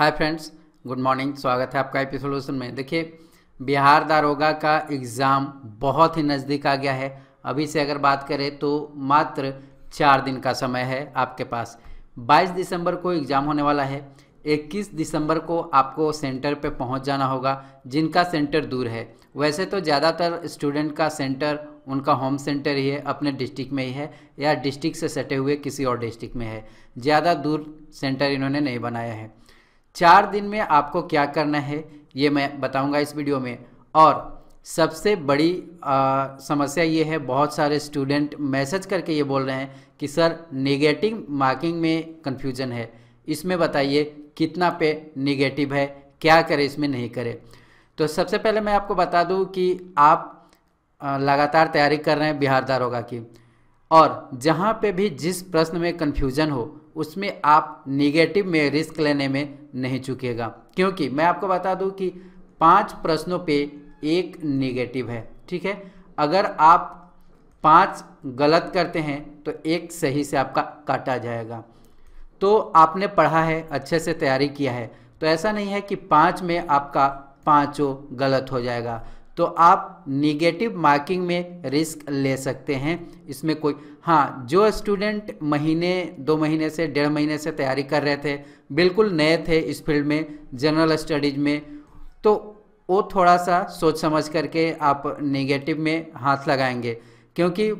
hi friends good morning स्वागत है आपका एपी सॉल्यूशन में देखिए बिहार दारोगा का एग्ज़ाम बहुत ही नज़दीक आ गया है अभी से अगर बात करें तो मात्र चार दिन का समय है आपके पास 22 दिसंबर को एग्ज़ाम होने वाला है 21 दिसंबर को आपको सेंटर पे पहुंच जाना होगा जिनका सेंटर दूर है वैसे तो ज़्यादातर स्टूडेंट का सेंटर उनका होम सेंटर ही है अपने डिस्ट्रिक्ट में ही है या डिस्ट्रिक्ट से सटे हुए किसी और डिस्ट्रिक्ट में है ज़्यादा दूर सेंटर इन्होंने नहीं बनाया है चार दिन में आपको क्या करना है ये मैं बताऊंगा इस वीडियो में और सबसे बड़ी आ, समस्या ये है बहुत सारे स्टूडेंट मैसेज करके ये बोल रहे हैं कि सर निगेटिव मार्किंग में कन्फ्यूजन है इसमें बताइए कितना पे निगेटिव है क्या करें इसमें नहीं करें तो सबसे पहले मैं आपको बता दूं कि आप लगातार तैयारी कर रहे हैं बिहार दारोगा की और जहाँ पे भी जिस प्रश्न में कन्फ्यूजन हो उसमें आप निगेटिव में रिस्क लेने में नहीं चुकेगा क्योंकि मैं आपको बता दूं कि पांच प्रश्नों पे एक निगेटिव है ठीक है अगर आप पांच गलत करते हैं तो एक सही से आपका काटा जाएगा तो आपने पढ़ा है अच्छे से तैयारी किया है तो ऐसा नहीं है कि पाँच में आपका पाँचों गलत हो जाएगा तो आप निगेटिव मार्किंग में रिस्क ले सकते हैं इसमें कोई हाँ जो स्टूडेंट महीने दो महीने से डेढ़ महीने से तैयारी कर रहे थे बिल्कुल नए थे इस फील्ड में जनरल स्टडीज में तो वो थोड़ा सा सोच समझ करके आप नेगेटिव में हाथ लगाएंगे क्योंकि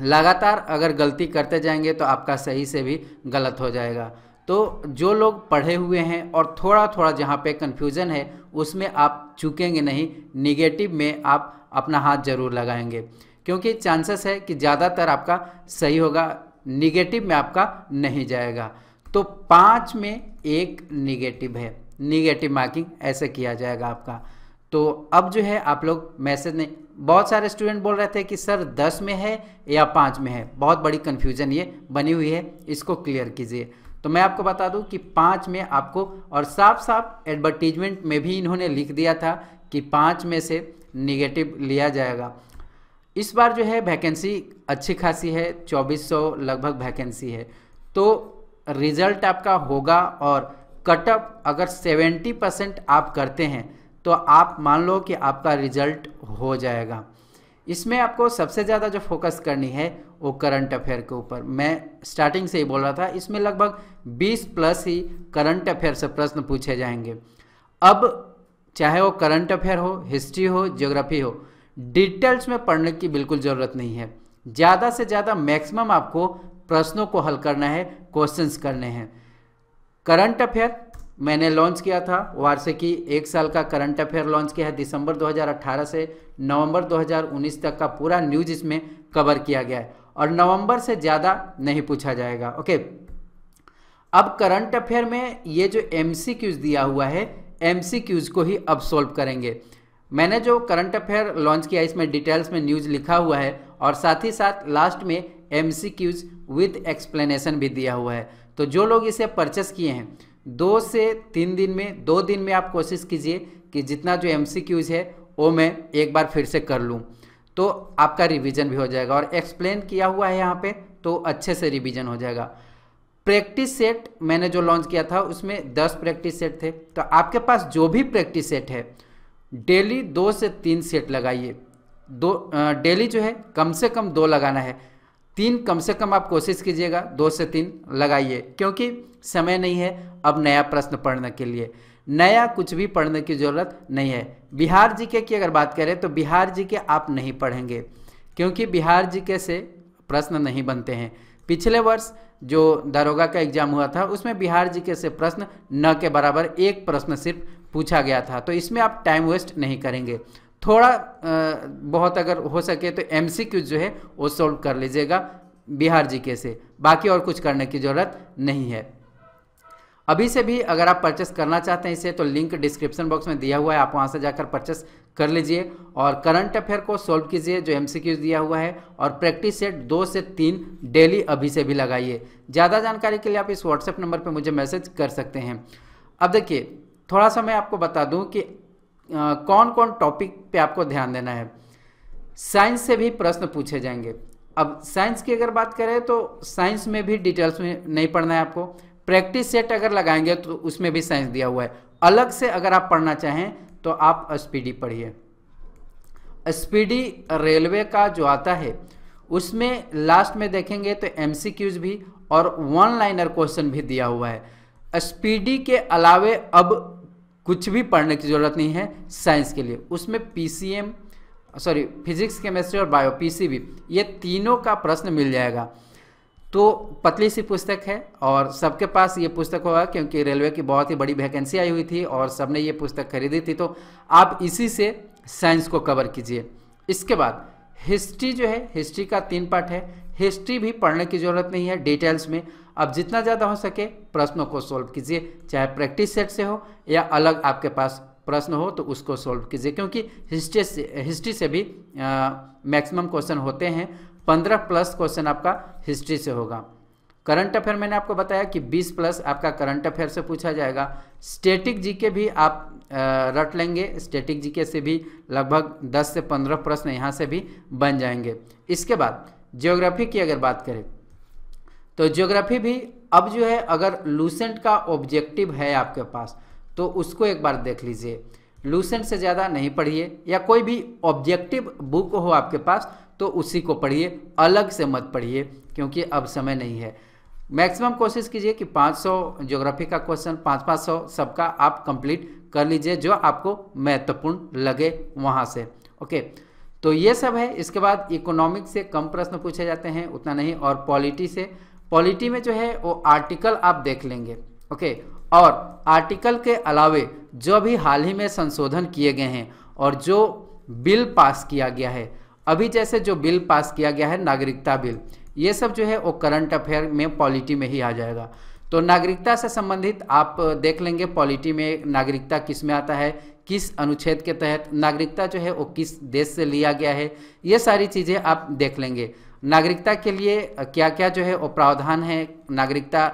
लगातार अगर गलती करते जाएंगे तो आपका सही से भी गलत हो जाएगा तो जो लोग पढ़े हुए हैं और थोड़ा थोड़ा जहाँ पे कन्फ्यूज़न है उसमें आप चूकेंगे नहीं निगेटिव में आप अपना हाथ जरूर लगाएंगे क्योंकि चांसेस है कि ज़्यादातर आपका सही होगा निगेटिव में आपका नहीं जाएगा तो पाँच में एक निगेटिव है निगेटिव मार्किंग ऐसे किया जाएगा आपका तो अब जो है आप लोग मैसेज नहीं बहुत सारे स्टूडेंट बोल रहे थे कि सर दस में है या पाँच में है बहुत बड़ी कन्फ्यूज़न ये बनी हुई है इसको क्लियर कीजिए तो मैं आपको बता दूं कि पाँच में आपको और साफ साफ एडवर्टीजमेंट में भी इन्होंने लिख दिया था कि पाँच में से निगेटिव लिया जाएगा इस बार जो है वैकेंसी अच्छी खासी है 2400 लगभग वैकेंसी है तो रिजल्ट आपका होगा और कटअप अगर 70 परसेंट आप करते हैं तो आप मान लो कि आपका रिजल्ट हो जाएगा इसमें आपको सबसे ज़्यादा जो फोकस करनी है वो करंट अफेयर के ऊपर मैं स्टार्टिंग से ही बोल रहा था इसमें लगभग 20 प्लस ही करंट अफेयर से प्रश्न पूछे जाएंगे अब चाहे वो करंट अफेयर हो हिस्ट्री हो ज्योग्राफी हो डिटेल्स में पढ़ने की बिल्कुल ज़रूरत नहीं है ज़्यादा से ज़्यादा मैक्सिमम आपको प्रश्नों को हल करना है क्वेश्चंस करने हैं करंट अफेयर मैंने लॉन्च किया था वार्षिकी एक साल का करंट अफेयर लॉन्च किया है दिसंबर 2018 से नवंबर 2019 तक का पूरा न्यूज इसमें कवर किया गया है और नवंबर से ज़्यादा नहीं पूछा जाएगा ओके अब करंट अफेयर में ये जो एम दिया हुआ है एम को ही अब सॉल्व करेंगे मैंने जो करंट अफेयर लॉन्च किया इसमें डिटेल्स में न्यूज़ लिखा हुआ है और साथ ही साथ लास्ट में M C Qs with explanation भी दिया हुआ है तो जो लोग इसे परचेस किए हैं दो से तीन दिन में दो दिन में आप कोशिश कीजिए कि जितना जो एम सी क्यूज़ है वो मैं एक बार फिर से कर लूँ तो आपका रिवीजन भी हो जाएगा और एक्सप्लेन किया हुआ है यहाँ पे तो अच्छे से रिवीजन हो जाएगा प्रैक्टिस सेट मैंने जो लॉन्च किया था उसमें दस प्रैक्टिस सेट थे तो आपके पास जो भी प्रैक्टिस सेट है डेली दो से तीन सेट लगाइए दो डेली जो है कम से कम दो लगाना है तीन कम से कम आप कोशिश कीजिएगा दो से तीन लगाइए क्योंकि समय नहीं है अब नया प्रश्न पढ़ने के लिए नया कुछ भी पढ़ने की ज़रूरत नहीं है बिहार जी के की अगर बात करें तो बिहार जी के आप नहीं पढ़ेंगे क्योंकि बिहार जी के से प्रश्न नहीं बनते हैं पिछले वर्ष जो दारोगा का एग्जाम हुआ था उसमें बिहार जी के से प्रश्न न के बराबर एक प्रश्न सिर्फ पूछा गया था तो इसमें आप टाइम वेस्ट नहीं करेंगे थोड़ा बहुत अगर हो सके तो एम जो है वो सॉल्व कर लीजिएगा बिहार जी के से बाकी और कुछ करने की ज़रूरत नहीं है अभी से भी अगर आप परचेस करना चाहते हैं इसे तो लिंक डिस्क्रिप्शन बॉक्स में दिया हुआ है आप वहां से जाकर परचेस कर लीजिए और करंट अफेयर को सॉल्व कीजिए जो एम दिया हुआ है और प्रैक्टिस सेट दो से तीन डेली अभी से भी लगाइए ज़्यादा जानकारी के लिए आप इस व्हाट्सएप नंबर पर मुझे मैसेज कर सकते हैं अब देखिए थोड़ा सा मैं आपको बता दूँ कि आ, कौन कौन टॉपिक पर आपको ध्यान देना है साइंस से भी प्रश्न पूछे जाएंगे अब साइंस की अगर बात करें तो साइंस में भी डिटेल्स में नहीं पढ़ना है आपको प्रैक्टिस सेट अगर लगाएंगे तो उसमें भी साइंस दिया हुआ है अलग से अगर आप पढ़ना चाहें तो आप स्पीडी पढ़िए स्पीडी रेलवे का जो आता है उसमें लास्ट में देखेंगे तो एम भी और वन लाइनर क्वेश्चन भी दिया हुआ है स्पीडी के अलावे अब कुछ भी पढ़ने की ज़रूरत नहीं है साइंस के लिए उसमें पीसीएम सॉरी फिजिक्स केमिस्ट्री और बायो पीसीबी ये तीनों का प्रश्न मिल जाएगा तो पतली सी पुस्तक है और सबके पास ये पुस्तक होगा क्योंकि रेलवे की बहुत ही बड़ी वैकेंसी आई हुई थी और सबने ये पुस्तक खरीदी थी तो आप इसी से साइंस को कवर कीजिए इसके बाद हिस्ट्री जो है हिस्ट्री का तीन पार्ट है हिस्ट्री भी पढ़ने की ज़रूरत नहीं है डिटेल्स में अब जितना ज़्यादा हो सके प्रश्नों को सोल्व कीजिए चाहे प्रैक्टिस सेट से हो या अलग आपके पास प्रश्न हो तो उसको सोल्व कीजिए क्योंकि हिस्ट्री से हिस्ट्री से भी मैक्सिमम क्वेश्चन होते हैं पंद्रह प्लस क्वेश्चन आपका हिस्ट्री से होगा करंट अफेयर मैंने आपको बताया कि बीस प्लस आपका करंट अफेयर से पूछा जाएगा स्टेटिक जीके भी आप रट लेंगे स्टेटिक जीके से भी लगभग दस से पंद्रह प्रश्न यहाँ से भी बन जाएंगे इसके बाद जियोग्राफी की अगर बात करें तो ज्योग्राफी भी अब जो है अगर लूसेंट का ऑब्जेक्टिव है आपके पास तो उसको एक बार देख लीजिए लूसेंट से ज़्यादा नहीं पढ़िए या कोई भी ऑब्जेक्टिव बुक हो आपके पास तो उसी को पढ़िए अलग से मत पढ़िए क्योंकि अब समय नहीं है मैक्सिमम कोशिश कीजिए कि 500 ज्योग्राफी का क्वेश्चन पाँच पाँच सौ सबका आप कंप्लीट कर लीजिए जो आपको महत्वपूर्ण लगे वहाँ से ओके तो ये सब है इसके बाद इकोनॉमिक से कम प्रश्न पूछे जाते हैं उतना नहीं और पॉलिटी से पॉलिटी में जो है वो आर्टिकल आप देख लेंगे ओके और आर्टिकल के अलावे जो भी हाल ही में संशोधन किए गए हैं और जो बिल पास किया गया है अभी जैसे जो बिल पास किया गया है नागरिकता बिल ये सब जो है वो करंट अफेयर में पॉलिटी में ही आ जाएगा तो नागरिकता से संबंधित आप देख लेंगे पॉलिटी में नागरिकता किस में आता है किस अनुच्छेद के तहत नागरिकता जो है वो किस देश से लिया गया है ये सारी चीज़ें आप देख लेंगे नागरिकता के लिए क्या क्या जो है वो प्रावधान है नागरिकता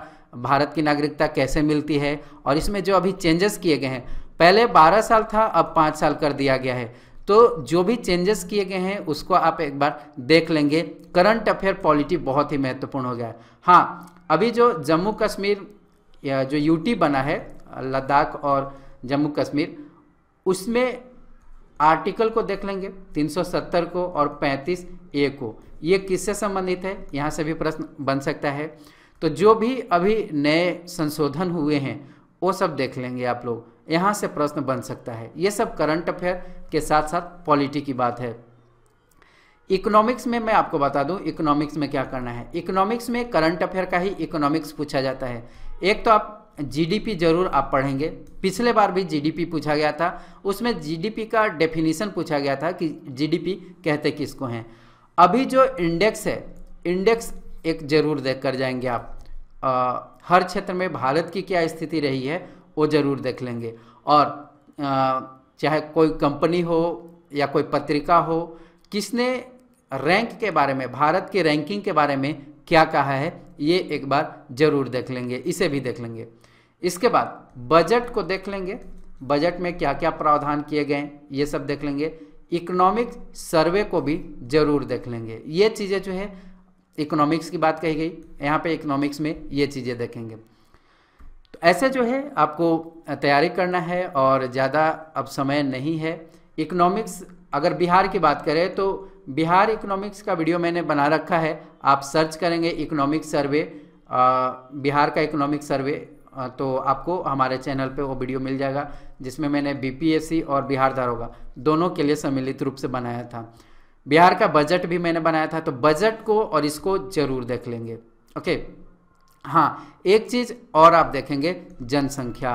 भारत की नागरिकता कैसे मिलती है और इसमें जो अभी चेंजेस किए गए हैं पहले 12 साल था अब 5 साल कर दिया गया है तो जो भी चेंजेस किए गए हैं उसको आप एक बार देख लेंगे करंट अफेयर पॉलिटी बहुत ही महत्वपूर्ण हो गया है हाँ अभी जो जम्मू कश्मीर या जो यूटी बना है लद्दाख और जम्मू कश्मीर उसमें आर्टिकल को देख लेंगे 370 को और 35 ए को ये किससे संबंधित है यहाँ से भी प्रश्न बन सकता है तो जो भी अभी नए संशोधन हुए हैं वो सब देख लेंगे आप लोग यहाँ से प्रश्न बन सकता है ये सब करंट अफेयर के साथ साथ पॉलिटी की बात है इकोनॉमिक्स में मैं आपको बता दूं इकोनॉमिक्स में क्या करना है इकोनॉमिक्स में करंट अफेयर का ही इकोनॉमिक्स पूछा जाता है एक तो आप जीडीपी जरूर आप पढ़ेंगे पिछले बार भी जीडीपी पूछा गया था उसमें जीडीपी का डेफिनेशन पूछा गया था कि जीडीपी कहते किसको हैं अभी जो इंडेक्स है इंडेक्स एक जरूर देख कर जाएंगे आप आ, हर क्षेत्र में भारत की क्या स्थिति रही है वो जरूर देख लेंगे और आ, चाहे कोई कंपनी हो या कोई पत्रिका हो किसने रैंक के बारे में भारत की रैंकिंग के बारे में क्या कहा है ये एक बार जरूर देख लेंगे इसे भी देख लेंगे इसके बाद बजट को देख लेंगे बजट में क्या क्या प्रावधान किए गए ये सब देख लेंगे इकोनॉमिक सर्वे को भी जरूर देख लेंगे ये चीज़ें जो है इकोनॉमिक्स की बात कही गई यहाँ पे इकोनॉमिक्स में ये चीज़ें देखेंगे तो ऐसे जो है आपको तैयारी करना है और ज़्यादा अब समय नहीं है इकोनॉमिक्स अगर बिहार की बात करें तो बिहार इकोनॉमिक्स का वीडियो मैंने बना रखा है आप सर्च करेंगे इकोनॉमिक सर्वे बिहार का इकोनॉमिक सर्वे तो आपको हमारे चैनल पे वो वीडियो मिल जाएगा जिसमें मैंने बीपीएससी और बिहार दारोगा दोनों के लिए सम्मिलित रूप से बनाया था बिहार का बजट भी मैंने बनाया था तो बजट को और इसको ज़रूर देख लेंगे ओके हाँ एक चीज़ और आप देखेंगे जनसंख्या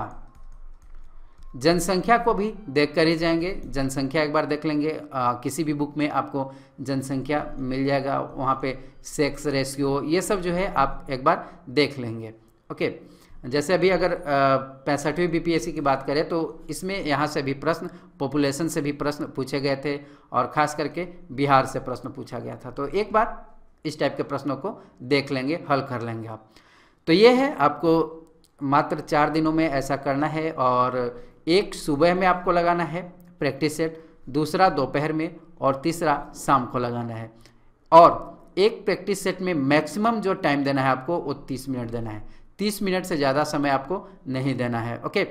जनसंख्या को भी देख कर ही जाएंगे जनसंख्या एक बार देख लेंगे आ, किसी भी बुक में आपको जनसंख्या मिल जाएगा वहाँ पे सेक्स रेशियो ये सब जो है आप एक बार देख लेंगे ओके जैसे अभी अगर पैंसठवीं बीपीएससी की बात करें तो इसमें यहाँ से भी प्रश्न पॉपुलेशन से भी प्रश्न पूछे गए थे और ख़ास करके बिहार से प्रश्न पूछा गया था तो एक बार इस टाइप के प्रश्नों को देख लेंगे हल कर लेंगे आप तो ये है आपको मात्र चार दिनों में ऐसा करना है और एक सुबह में आपको लगाना है प्रैक्टिस सेट दूसरा दोपहर में और तीसरा शाम को लगाना है और एक प्रैक्टिस सेट में मैक्सिमम जो टाइम देना है आपको वो तीस मिनट देना है तीस मिनट से ज़्यादा समय आपको नहीं देना है ओके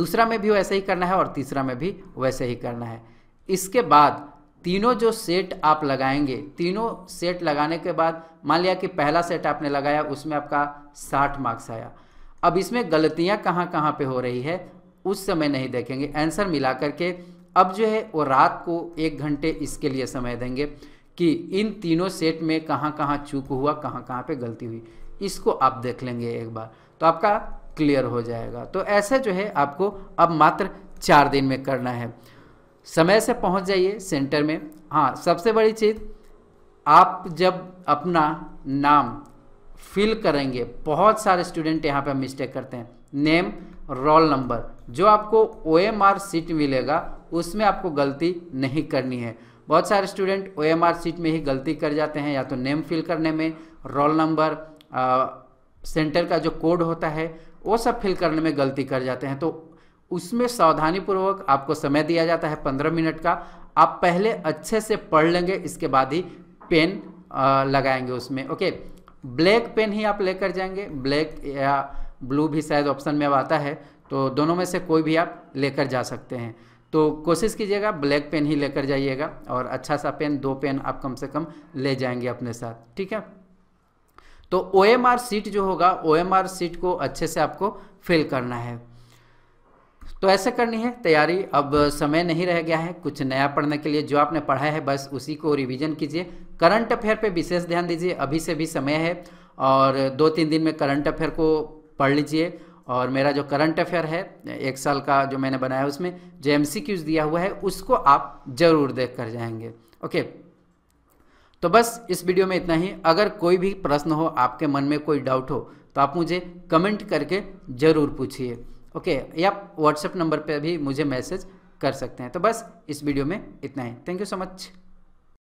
दूसरा में भी वैसे ही करना है और तीसरा में भी वैसे ही करना है इसके बाद तीनों जो सेट आप लगाएंगे तीनों सेट लगाने के बाद मान लिया कि पहला सेट आपने लगाया उसमें आपका साठ मार्क्स आया अब इसमें गलतियां कहाँ कहाँ पे हो रही है उस समय नहीं देखेंगे आंसर मिला करके अब जो है वो रात को एक घंटे इसके लिए समय देंगे कि इन तीनों सेट में कहाँ कहाँ चूक हुआ कहाँ कहाँ पे गलती हुई इसको आप देख लेंगे एक बार तो आपका क्लियर हो जाएगा तो ऐसे जो है आपको अब मात्र चार दिन में करना है समय से पहुंच जाइए सेंटर में हाँ सबसे बड़ी चीज़ आप जब अपना नाम फिल करेंगे बहुत सारे स्टूडेंट यहाँ पर मिस्टेक करते हैं नेम रोल नंबर जो आपको ओ एम आर सीट मिलेगा उसमें आपको गलती नहीं करनी है बहुत सारे student O M R sheet में ही गलती कर जाते हैं या तो नेम फिल करने में रोल नंबर सेंटर का जो कोड होता है वो सब फिल करने में गलती कर जाते हैं तो उसमें सावधानीपूर्वक आपको समय दिया जाता है पंद्रह मिनट का आप पहले अच्छे से पढ़ लेंगे इसके बाद ही पेन लगाएंगे उसमें ओके ब्लैक पेन ही आप लेकर जाएंगे ब्लैक या ब्लू भी शायद ऑप्शन में अब आता है तो दोनों में से कोई भी आप लेकर जा सकते हैं तो कोशिश कीजिएगा ब्लैक पेन ही लेकर जाइएगा और अच्छा सा पेन दो पेन आप कम से कम ले जाएंगे अपने साथ ठीक है तो ओ एम आर सीट जो होगा ओ एम आर सीट को अच्छे से आपको फिल करना है तो ऐसे करनी है तैयारी अब समय नहीं रह गया है कुछ नया पढ़ने के लिए जो आपने पढ़ा है बस उसी को रिवीजन कीजिए करंट अफेयर पे विशेष ध्यान दीजिए अभी से भी समय है और दो तीन दिन में करंट अफेयर को पढ़ लीजिए और मेरा जो करंट अफेयर है एक साल का जो मैंने बनाया उसमें जो एम दिया हुआ है उसको आप ज़रूर देख कर जाएंगे ओके तो बस इस वीडियो में इतना ही अगर कोई भी प्रश्न हो आपके मन में कोई डाउट हो तो आप मुझे कमेंट करके ज़रूर पूछिए ओके या व्हाट्सएप नंबर पर भी मुझे मैसेज कर सकते हैं तो बस इस वीडियो में इतना ही थैंक यू सो मच